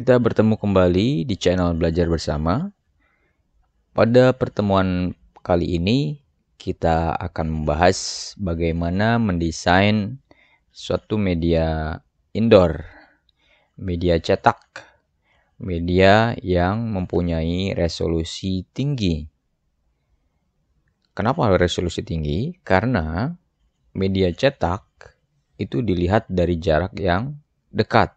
Kita bertemu kembali di channel Belajar Bersama. Pada pertemuan kali ini, kita akan membahas bagaimana mendesain suatu media indoor, media cetak, media yang mempunyai resolusi tinggi. Kenapa resolusi tinggi? Karena media cetak itu dilihat dari jarak yang dekat,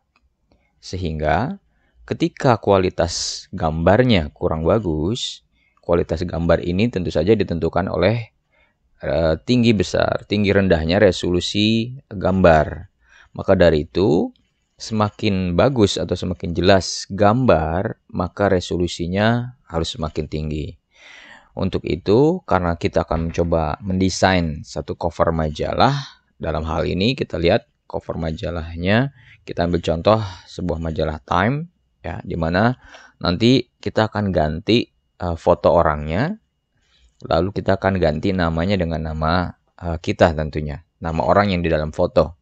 sehingga ketika kualitas gambarnya kurang bagus, kualitas gambar ini tentu saja ditentukan oleh eh, tinggi besar, tinggi rendahnya resolusi gambar. Maka dari itu, semakin bagus atau semakin jelas gambar, maka resolusinya harus semakin tinggi. Untuk itu, karena kita akan mencoba mendesain satu cover majalah, dalam hal ini kita lihat cover majalahnya, kita ambil contoh sebuah majalah Time ya dimana nanti kita akan ganti uh, foto orangnya lalu kita akan ganti namanya dengan nama uh, kita tentunya nama orang yang di dalam foto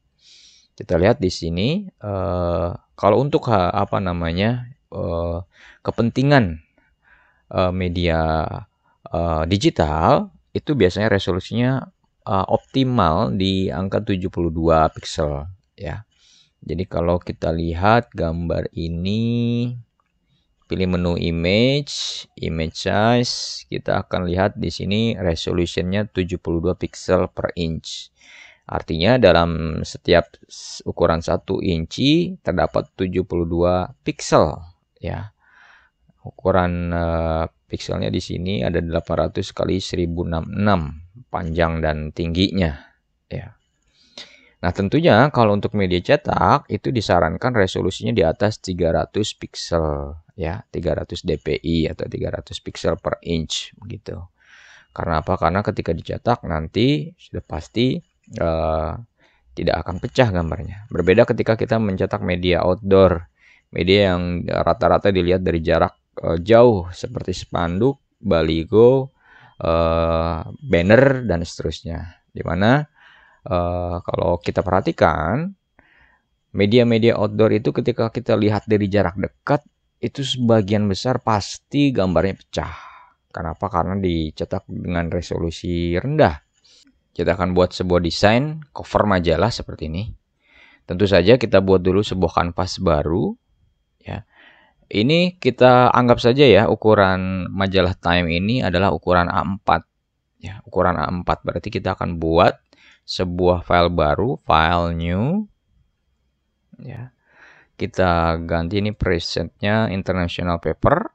kita lihat di sini uh, kalau untuk uh, apa namanya uh, kepentingan uh, media uh, digital itu biasanya resolusinya uh, optimal di angka 72 pixel ya jadi kalau kita lihat gambar ini, pilih menu image, image size, kita akan lihat di sini resolutionnya 72 pixel per inch. Artinya dalam setiap ukuran 1 inci terdapat 72 pixel ya. Ukuran uh, pixelnya di sini ada 800 kali 1066 panjang dan tingginya ya. Nah tentunya kalau untuk media cetak itu disarankan resolusinya di atas 300 pixel ya 300 dpi atau 300 pixel per inch begitu. Karena apa? Karena ketika dicetak nanti sudah pasti uh, tidak akan pecah gambarnya. Berbeda ketika kita mencetak media outdoor, media yang rata-rata dilihat dari jarak uh, jauh seperti spanduk, baligo, uh, eh, banner dan seterusnya. Di mana uh, kalau kita perhatikan media-media outdoor itu ketika kita lihat dari jarak dekat itu sebagian besar pasti gambarnya pecah. Kenapa? Karena dicetak dengan resolusi rendah. Kita akan buat sebuah desain cover majalah seperti ini. Tentu saja kita buat dulu sebuah kanvas baru ya. Ini kita anggap saja ya ukuran majalah Time ini adalah ukuran A4 ya. Ukuran A4 berarti kita akan buat sebuah file baru, file new. Ya. Kita ganti ini presetnya international paper.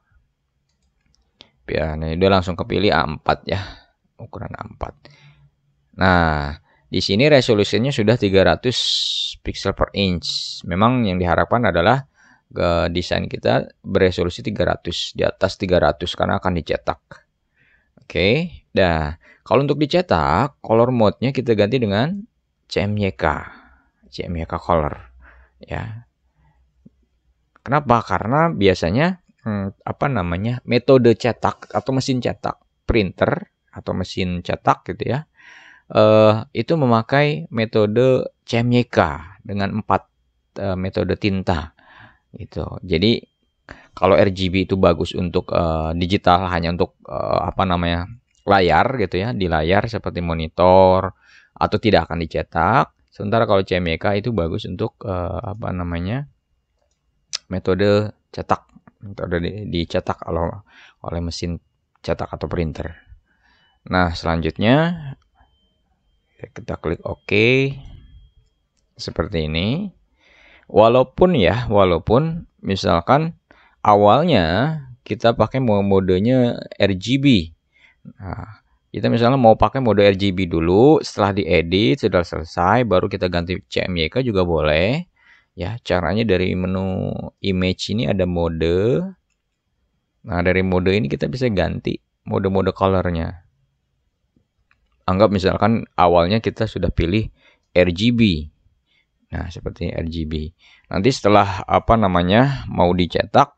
Ya, nah dia langsung kepilih A4 ya, ukuran A4. Nah, di sini resolusinya sudah 300 pixel per inch. Memang yang diharapkan adalah ke desain kita beresolusi 300 di atas 300 karena akan dicetak. Oke. Nah, kalau untuk dicetak, color mode-nya kita ganti dengan CMYK. CMYK color. Ya. Kenapa? Karena biasanya hmm, apa namanya? metode cetak atau mesin cetak, printer atau mesin cetak gitu ya. Uh, itu memakai metode CMYK dengan empat uh, metode tinta gitu. Jadi kalau RGB itu bagus untuk uh, digital hanya untuk uh, apa namanya? layar gitu ya, di layar seperti monitor atau tidak akan dicetak. Sementara kalau CMYK itu bagus untuk uh, apa namanya? metode cetak, metode di, dicetak oleh oleh mesin cetak atau printer. Nah, selanjutnya kita klik OK seperti ini. Walaupun ya, walaupun misalkan awalnya kita pakai modenya RGB Nah, kita misalnya mau pakai mode RGB dulu, setelah diedit sudah selesai, baru kita ganti CMYK juga boleh. Ya, caranya dari menu image ini ada mode. Nah, dari mode ini kita bisa ganti mode-mode colornya. Anggap misalkan awalnya kita sudah pilih RGB. Nah, seperti RGB. Nanti setelah apa namanya mau dicetak,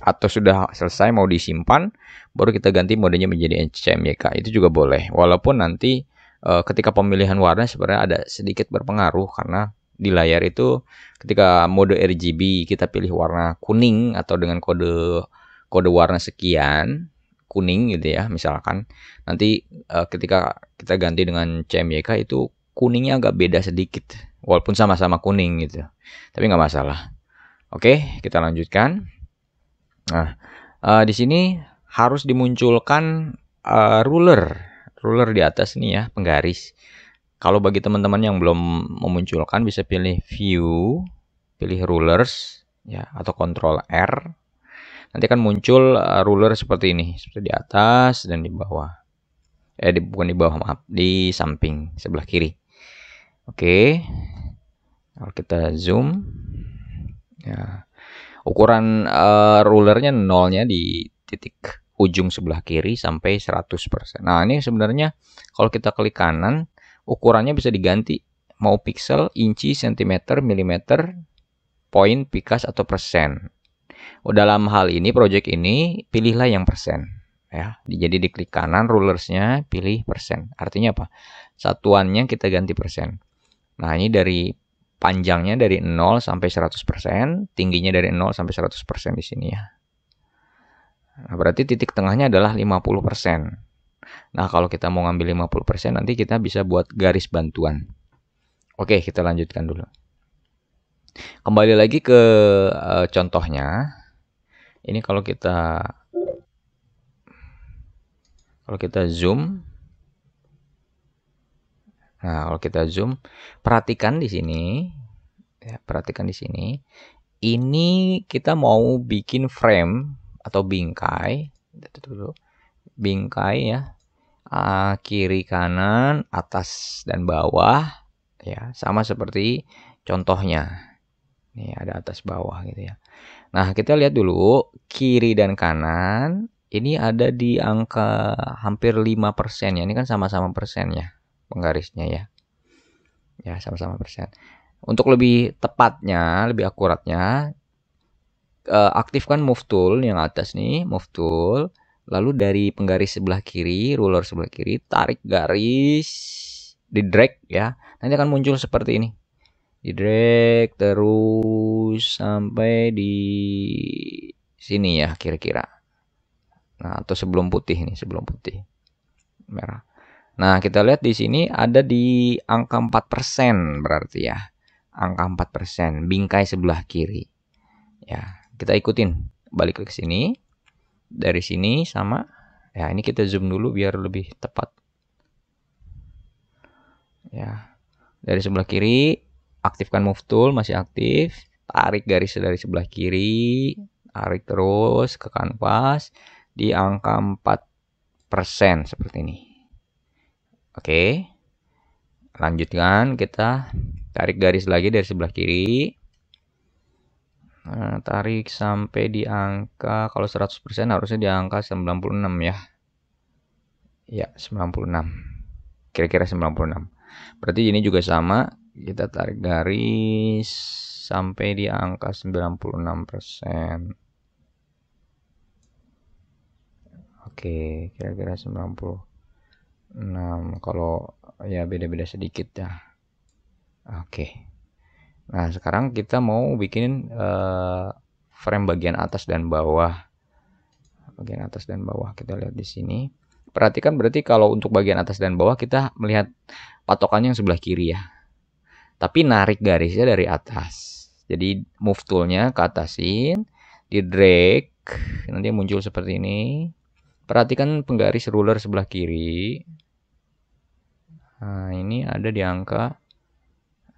atau sudah selesai mau disimpan baru kita ganti modenya menjadi CMYK itu juga boleh walaupun nanti e, ketika pemilihan warna sebenarnya ada sedikit berpengaruh karena di layar itu ketika mode RGB kita pilih warna kuning atau dengan kode kode warna sekian kuning gitu ya misalkan nanti e, ketika kita ganti dengan CMYK itu kuningnya agak beda sedikit walaupun sama-sama kuning gitu tapi nggak masalah oke kita lanjutkan Nah, uh, di sini harus dimunculkan uh, ruler, ruler di atas nih ya, penggaris. Kalau bagi teman-teman yang belum memunculkan bisa pilih view, pilih rulers ya atau control R. Nanti akan muncul uh, ruler seperti ini, seperti di atas dan di bawah. Eh di, bukan di bawah, maaf, di samping sebelah kiri. Oke. Okay. Kalau kita zoom ya Ukuran uh, rulernya nolnya di titik ujung sebelah kiri sampai 100%. Nah, ini sebenarnya kalau kita klik kanan, ukurannya bisa diganti mau pixel, inci, sentimeter, milimeter, point, pikas atau persen. Oh, dalam hal ini project ini pilihlah yang persen ya. Jadi diklik kanan rulersnya pilih persen. Artinya apa? Satuannya kita ganti persen. Nah, ini dari panjangnya dari 0 sampai 100%, tingginya dari 0 sampai 100% di sini ya. Nah, berarti titik tengahnya adalah 50%. Nah, kalau kita mau ngambil 50%, nanti kita bisa buat garis bantuan. Oke, kita lanjutkan dulu. Kembali lagi ke e, contohnya. Ini kalau kita kalau kita zoom Nah, kalau kita zoom, perhatikan di sini, ya, perhatikan di sini, ini kita mau bikin frame atau bingkai, bingkai ya, kiri kanan, atas dan bawah, ya, sama seperti contohnya, ini ada atas bawah gitu ya. Nah, kita lihat dulu kiri dan kanan, ini ada di angka hampir 5% ya, ini kan sama-sama persennya penggarisnya ya. Ya, sama-sama persen. Untuk lebih tepatnya, lebih akuratnya, eh, aktifkan move tool yang atas nih, move tool. Lalu dari penggaris sebelah kiri, ruler sebelah kiri, tarik garis, di drag ya. Nanti akan muncul seperti ini. Di drag terus sampai di sini ya kira-kira. Nah, atau sebelum putih nih, sebelum putih. Merah. Nah, kita lihat di sini ada di angka 4% berarti ya. Angka 4% bingkai sebelah kiri. Ya, kita ikutin. Balik ke sini. Dari sini sama. Ya, ini kita zoom dulu biar lebih tepat. Ya. Dari sebelah kiri, aktifkan move tool masih aktif. Tarik garis dari sebelah kiri, tarik terus ke kanvas di angka 4% seperti ini Oke. Lanjutkan kita tarik garis lagi dari sebelah kiri. Nah, tarik sampai di angka kalau 100% harusnya di angka 96 ya. Ya, 96. Kira-kira 96. Berarti ini juga sama, kita tarik garis sampai di angka 96%. Oke, kira-kira 90. Nah, kalau ya beda-beda sedikit ya. Oke. Nah, sekarang kita mau bikin uh, eh, frame bagian atas dan bawah. Bagian atas dan bawah kita lihat di sini. Perhatikan berarti kalau untuk bagian atas dan bawah kita melihat patokannya yang sebelah kiri ya. Tapi narik garisnya dari atas. Jadi move toolnya ke atasin, di drag, nanti muncul seperti ini. Perhatikan penggaris ruler sebelah kiri. Nah, ini ada di angka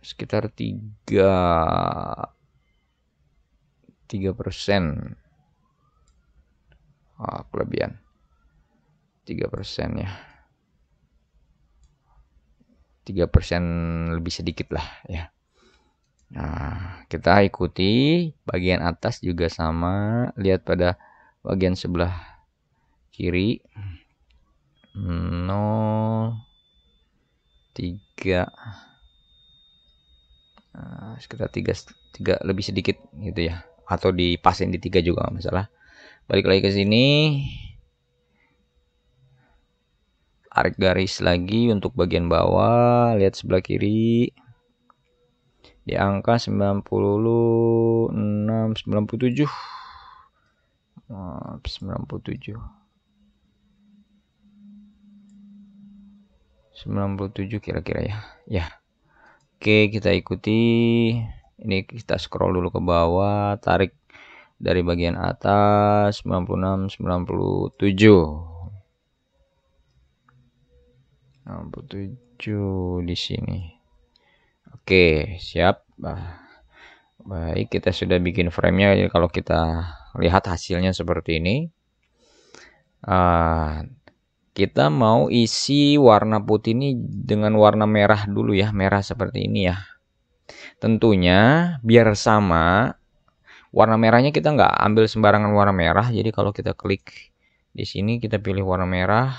sekitar 3 3 persen oh, kelebihan 3 persen ya 3 persen lebih sedikit lah ya nah kita ikuti bagian atas juga sama lihat pada bagian sebelah kiri 0 3 ah, sekitar 3 3 lebih sedikit gitu ya atau dipasin di 3 juga masalah balik lagi ke sini tarik garis lagi untuk bagian bawah lihat sebelah kiri di angka 96 97 97 97 kira-kira ya ya oke kita ikuti ini kita scroll dulu ke bawah tarik dari bagian atas 96 97 67 di sini oke siap baik kita sudah bikin framenya jadi kalau kita lihat hasilnya seperti ini uh, kita mau isi warna putih ini dengan warna merah dulu ya merah seperti ini ya tentunya biar sama warna merahnya kita nggak ambil sembarangan warna merah jadi kalau kita klik di sini kita pilih warna merah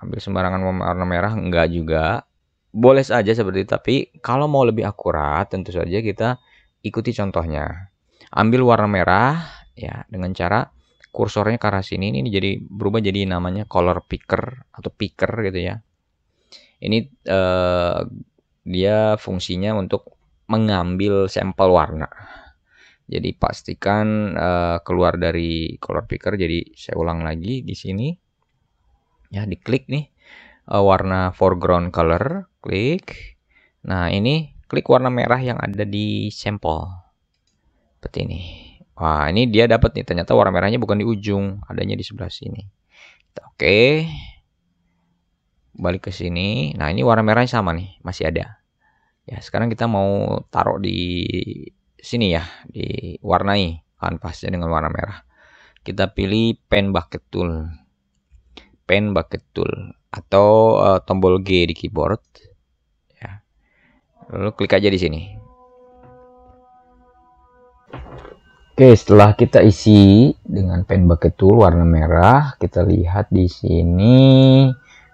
ambil sembarangan warna merah enggak juga boleh saja seperti itu, tapi kalau mau lebih akurat tentu saja kita ikuti contohnya ambil warna merah ya dengan cara kursornya ke arah sini ini jadi berubah jadi namanya color picker atau picker gitu ya. Ini eh, dia fungsinya untuk mengambil sampel warna. Jadi pastikan eh, keluar dari color picker. Jadi saya ulang lagi di sini. Ya, diklik nih eh, warna foreground color, klik. Nah, ini klik warna merah yang ada di sampel. Seperti ini. Wah, ini dia dapat nih. Ternyata warna merahnya bukan di ujung, adanya di sebelah sini. Oke. Balik ke sini. Nah, ini warna merahnya sama nih, masih ada. Ya, sekarang kita mau taruh di sini ya, di diwarnai kanvasnya dengan warna merah. Kita pilih pen bucket tool. Pen bucket tool atau uh, tombol G di keyboard. Ya. Lalu klik aja di sini. Oke, setelah kita isi dengan pen bucket tool warna merah, kita lihat di sini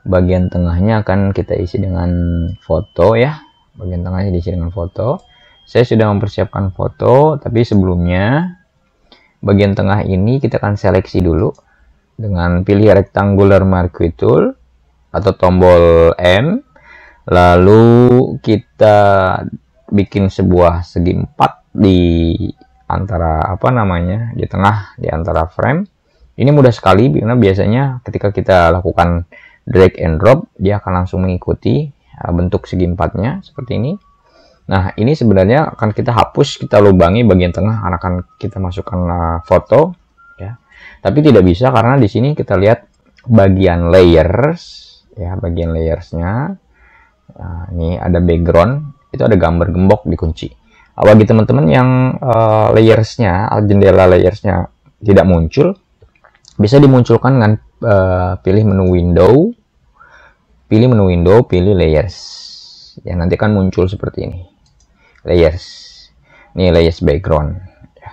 bagian tengahnya akan kita isi dengan foto ya. Bagian tengahnya diisi dengan foto. Saya sudah mempersiapkan foto, tapi sebelumnya bagian tengah ini kita akan seleksi dulu dengan pilih rectangular marquee tool atau tombol M. Lalu kita bikin sebuah segi empat di antara apa namanya di tengah di antara frame ini mudah sekali karena biasanya ketika kita lakukan drag and drop dia akan langsung mengikuti uh, bentuk segi empatnya seperti ini nah ini sebenarnya akan kita hapus kita lubangi bagian tengah akan kita masukkan uh, foto ya tapi tidak bisa karena di sini kita lihat bagian layers ya bagian layersnya nah, ini ada background itu ada gambar gembok dikunci bagi teman-teman yang uh, layersnya jendela layersnya tidak muncul bisa dimunculkan dengan uh, pilih menu window pilih menu window pilih layers yang nanti akan muncul seperti ini layers ini layers background ya.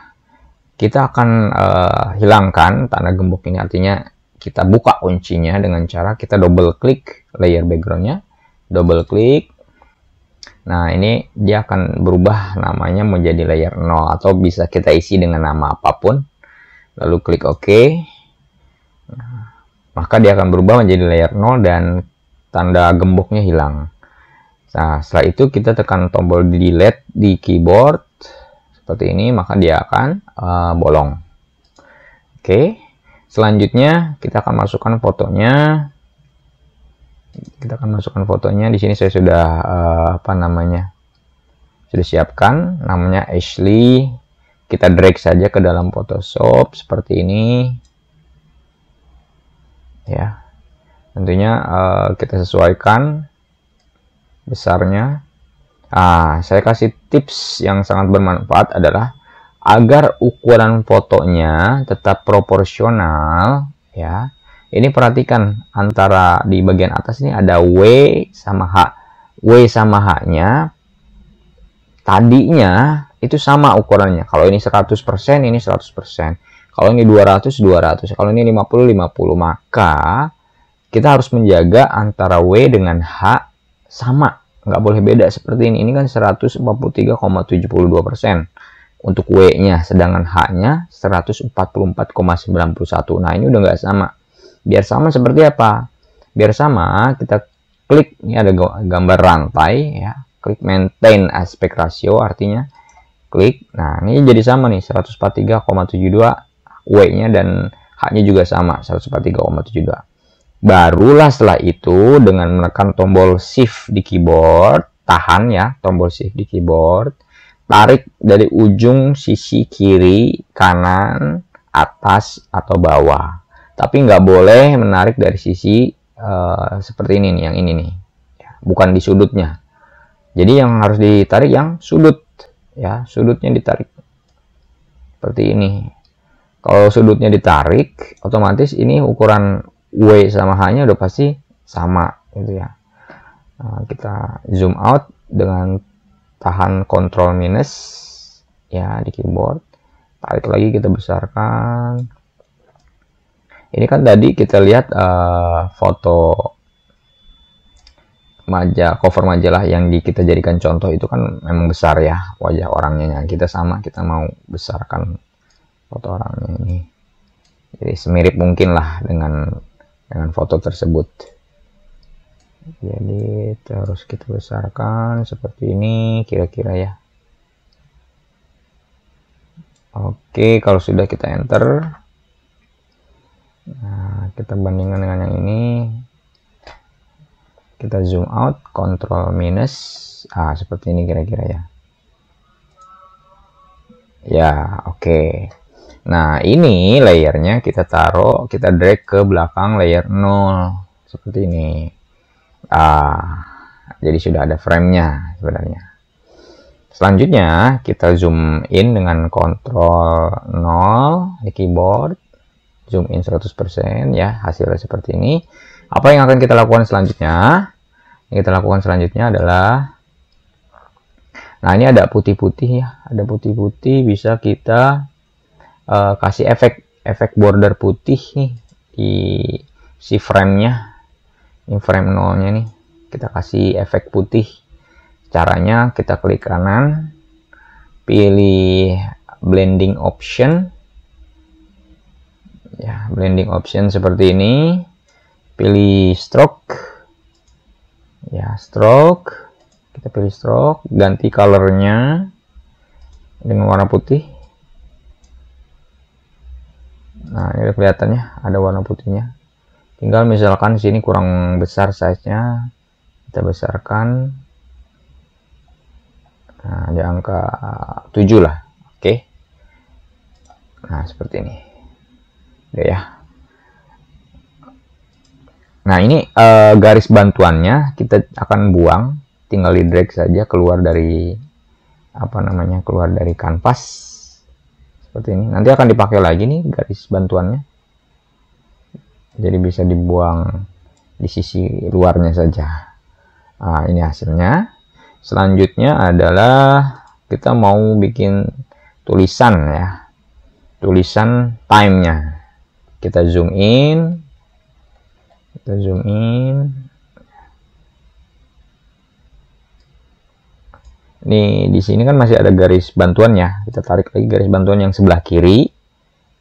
kita akan uh, hilangkan tanda gembok ini artinya kita buka kuncinya dengan cara kita double klik layer backgroundnya double klik Nah, ini dia akan berubah namanya menjadi layer 0 atau bisa kita isi dengan nama apapun. Lalu klik OK. Nah, maka dia akan berubah menjadi layer 0 dan tanda gemboknya hilang. Nah, setelah itu kita tekan tombol delete di keyboard seperti ini, maka dia akan uh, bolong. Oke. Selanjutnya kita akan masukkan fotonya kita akan masukkan fotonya di sini saya sudah uh, apa namanya sudah siapkan namanya Ashley kita drag saja ke dalam Photoshop seperti ini ya tentunya uh, kita sesuaikan besarnya ah saya kasih tips yang sangat bermanfaat adalah agar ukuran fotonya tetap proporsional ya ini perhatikan antara di bagian atas ini ada W sama H. W sama H-nya tadinya itu sama ukurannya. Kalau ini 100%, ini 100%. Kalau ini 200, 200. Kalau ini 50, 50. Maka kita harus menjaga antara W dengan H sama. Nggak boleh beda seperti ini. Ini kan 143,72% untuk W-nya, sedangkan H-nya 144,91. Nah, ini udah nggak sama. Biar sama seperti apa? Biar sama, kita klik, ini ada gambar rantai, ya. Klik maintain aspect ratio, artinya klik. Nah, ini jadi sama nih, 143,72 W-nya dan H-nya juga sama, 143,72. Barulah setelah itu, dengan menekan tombol shift di keyboard, tahan ya, tombol shift di keyboard, tarik dari ujung sisi kiri, kanan, atas, atau bawah tapi nggak boleh menarik dari sisi uh, seperti ini nih yang ini nih ya, bukan di sudutnya jadi yang harus ditarik yang sudut ya sudutnya ditarik seperti ini kalau sudutnya ditarik otomatis ini ukuran W sama H nya udah pasti sama gitu ya nah, kita zoom out dengan tahan control minus ya di keyboard tarik lagi kita besarkan ini kan tadi kita lihat uh, foto majalah cover majalah yang di, kita jadikan contoh itu kan memang besar ya wajah orangnya kita sama kita mau besarkan foto orangnya ini jadi semirip mungkin lah dengan dengan foto tersebut jadi terus kita besarkan seperti ini kira-kira ya oke kalau sudah kita enter Nah, kita bandingkan dengan yang ini. Kita zoom out, control minus. Ah, seperti ini kira-kira ya. Ya, oke. Okay. Nah, ini layernya kita taruh, kita drag ke belakang layer 0. Seperti ini. Ah, jadi sudah ada framenya sebenarnya. Selanjutnya, kita zoom in dengan control 0 di keyboard zoom in 100% ya hasilnya seperti ini apa yang akan kita lakukan selanjutnya yang kita lakukan selanjutnya adalah nah ini ada putih-putih ya ada putih-putih bisa kita uh, kasih efek efek border putih nih di si framenya ini frame nya nih kita kasih efek putih caranya kita klik kanan pilih blending option ya blending option seperti ini pilih stroke ya stroke kita pilih stroke ganti colornya dengan warna putih nah ini kelihatannya ada warna putihnya tinggal misalkan sini kurang besar size nya kita besarkan nah di angka 7 lah oke okay. nah seperti ini ya nah ini uh, garis bantuannya kita akan buang tinggal di drag saja keluar dari apa namanya keluar dari kanvas seperti ini nanti akan dipakai lagi nih garis bantuannya jadi bisa dibuang di sisi luarnya saja nah, ini hasilnya selanjutnya adalah kita mau bikin tulisan ya tulisan time-nya kita zoom in kita zoom in nih di sini kan masih ada garis bantuannya kita tarik lagi garis bantuan yang sebelah kiri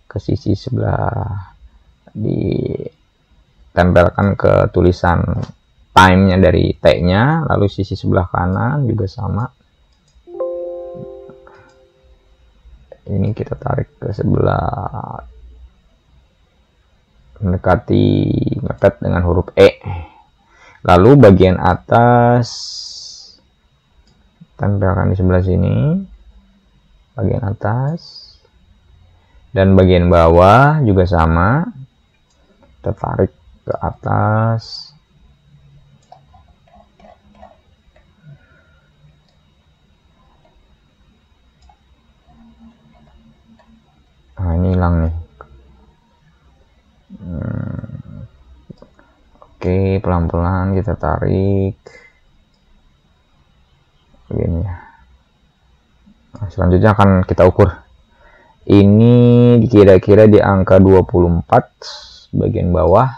ke sisi sebelah ditempelkan ke tulisan time-nya dari T-nya lalu sisi sebelah kanan juga sama ini kita tarik ke sebelah mendekati mepet dengan huruf E lalu bagian atas tempelkan di sebelah sini bagian atas dan bagian bawah juga sama kita tarik ke atas pelan-pelan kita tarik begini ya nah, selanjutnya akan kita ukur ini kira-kira di angka 24 bagian bawah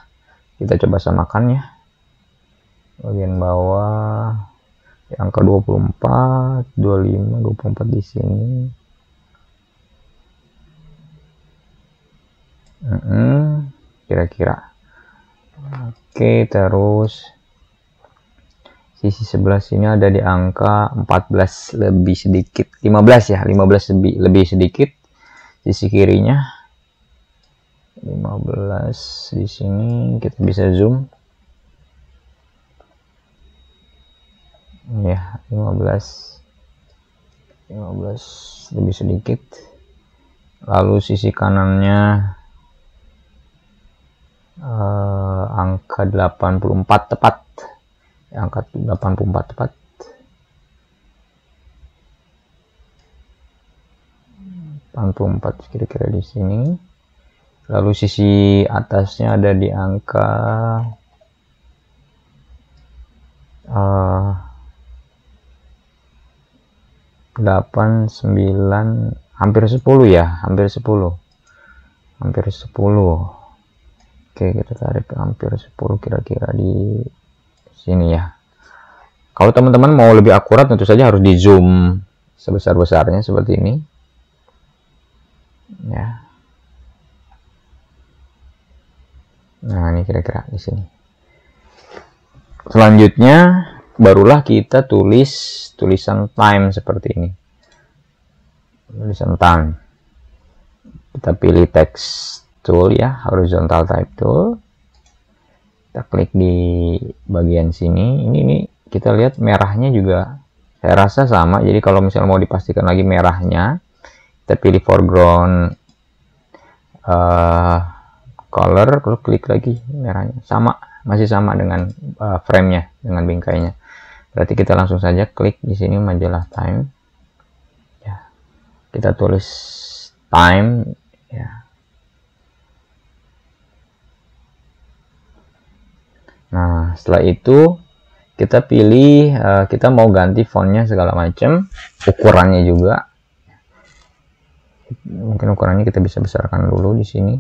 kita coba samakan ya bagian bawah di angka 24 25 24 di sini kira-kira mm Hmm, kira -kira. Oke, terus sisi sebelah sini ada di angka 14 lebih sedikit. 15 ya, 15 lebih lebih sedikit. Sisi kirinya 15 di sini kita bisa zoom. Ya, 15 15 lebih sedikit. Lalu sisi kanannya uh, angka 84 tepat angka 84 tepat empat kira-kira di sini lalu sisi atasnya ada di angka uh, 8 9 hampir 10 ya hampir 10 hampir 10 Oke, kita tarik hampir 10 kira-kira di sini ya. Kalau teman-teman mau lebih akurat tentu saja harus di zoom sebesar-besarnya seperti ini. Ya. Nah, ini kira-kira di sini. Selanjutnya barulah kita tulis tulisan time seperti ini. Tulisan time. Kita pilih teks tool ya horizontal type tool kita klik di bagian sini ini ini kita lihat merahnya juga saya rasa sama jadi kalau misalnya mau dipastikan lagi merahnya kita pilih foreground uh, color lalu klik lagi merahnya sama masih sama dengan uh, framenya dengan bingkainya berarti kita langsung saja klik di sini majalah time ya kita tulis time ya Nah, setelah itu kita pilih uh, kita mau ganti fontnya segala macam, ukurannya juga. Mungkin ukurannya kita bisa besarkan dulu di sini.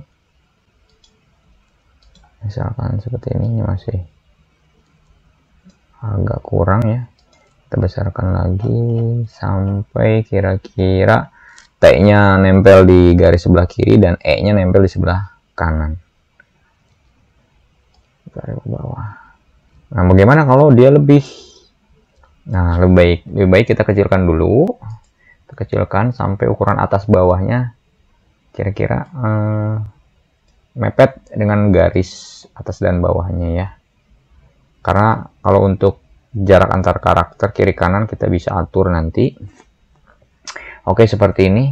Misalkan seperti ini, ini masih agak kurang ya. Kita besarkan lagi sampai kira-kira T-nya nempel di garis sebelah kiri dan E-nya nempel di sebelah kanan ke ke bawah nah bagaimana kalau dia lebih nah lebih baik lebih baik kita kecilkan dulu kita kecilkan sampai ukuran atas bawahnya kira-kira eh, mepet dengan garis atas dan bawahnya ya karena kalau untuk jarak antar karakter kiri kanan kita bisa atur nanti oke seperti ini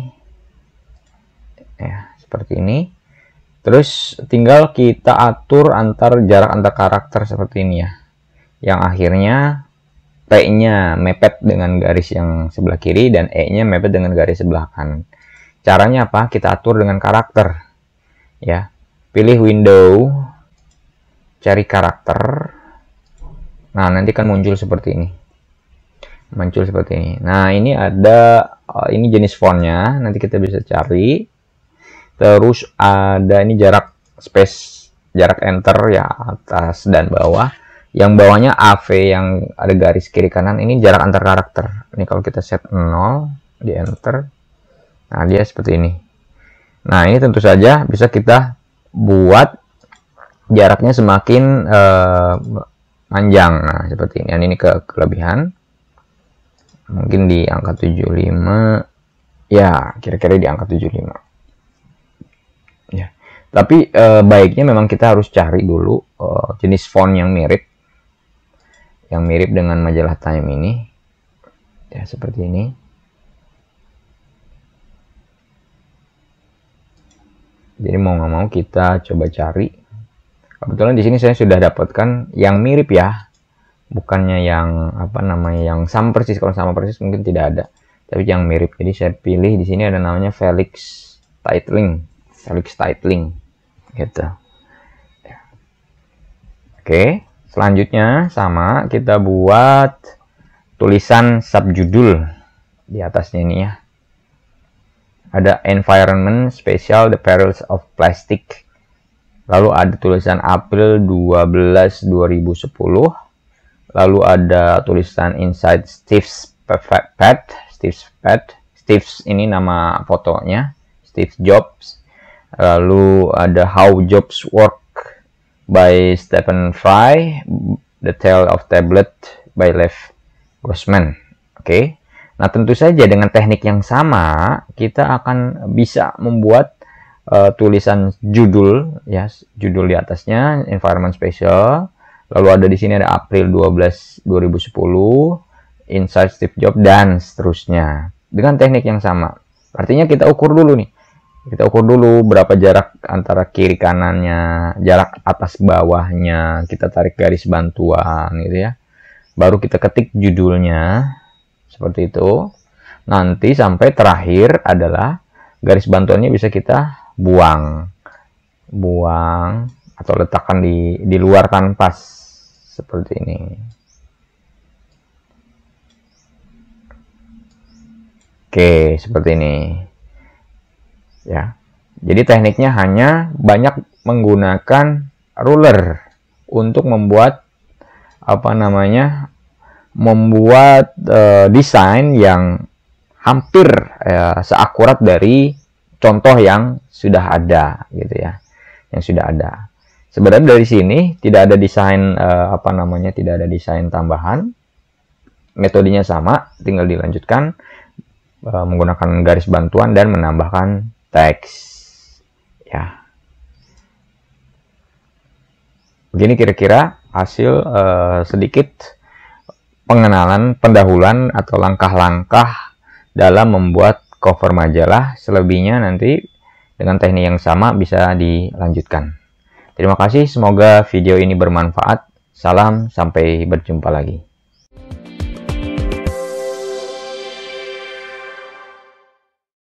ya seperti ini Terus tinggal kita atur antar jarak antar karakter seperti ini ya. Yang akhirnya t nya mepet dengan garis yang sebelah kiri dan E-nya mepet dengan garis sebelah kanan. Caranya apa? Kita atur dengan karakter. Ya. Pilih window, cari karakter. Nah, nanti kan muncul seperti ini. Muncul seperti ini. Nah, ini ada eh, ini jenis fontnya. Nanti kita bisa cari terus ada ini jarak space jarak enter ya atas dan bawah yang bawahnya AV yang ada garis kiri kanan ini jarak antar karakter ini kalau kita set 0 di enter nah dia seperti ini nah ini tentu saja bisa kita buat jaraknya semakin eh, panjang nah seperti ini dan ini ke kelebihan mungkin di angka 75 ya kira-kira di angka 75 tapi eh, baiknya memang kita harus cari dulu eh, jenis font yang mirip yang mirip dengan majalah Time ini ya seperti ini jadi mau nggak mau kita coba cari kebetulan di sini saya sudah dapatkan yang mirip ya bukannya yang apa namanya yang sama persis kalau sama persis mungkin tidak ada tapi yang mirip jadi saya pilih di sini ada namanya Felix Titling Felix Titling gitu oke selanjutnya sama kita buat tulisan subjudul di atasnya ini ya ada environment special the perils of plastic lalu ada tulisan April 12 2010 lalu ada tulisan inside Steve's pet Steve's pet Steve's ini nama fotonya Steve Jobs lalu ada How Jobs Work by Stephen Fry, The Tale of Tablet by Lev Grossman. Oke. Okay. Nah, tentu saja dengan teknik yang sama, kita akan bisa membuat uh, tulisan judul ya, judul di atasnya environment Special. Lalu ada di sini ada April 12 2010, Inside Steve Jobs dan seterusnya. Dengan teknik yang sama. Artinya kita ukur dulu nih kita ukur dulu berapa jarak antara kiri kanannya, jarak atas bawahnya, kita tarik garis bantuan gitu ya. Baru kita ketik judulnya seperti itu. Nanti sampai terakhir adalah garis bantuannya bisa kita buang. Buang atau letakkan di di luar kanvas seperti ini. Oke, seperti ini ya. Jadi tekniknya hanya banyak menggunakan ruler untuk membuat apa namanya? membuat e, desain yang hampir e, seakurat dari contoh yang sudah ada gitu ya. Yang sudah ada. Sebenarnya dari sini tidak ada desain e, apa namanya? tidak ada desain tambahan. Metodenya sama, tinggal dilanjutkan eh, menggunakan garis bantuan dan menambahkan teks ya begini kira-kira hasil eh, sedikit pengenalan pendahuluan atau langkah-langkah dalam membuat cover majalah selebihnya nanti dengan teknik yang sama bisa dilanjutkan terima kasih semoga video ini bermanfaat salam sampai berjumpa lagi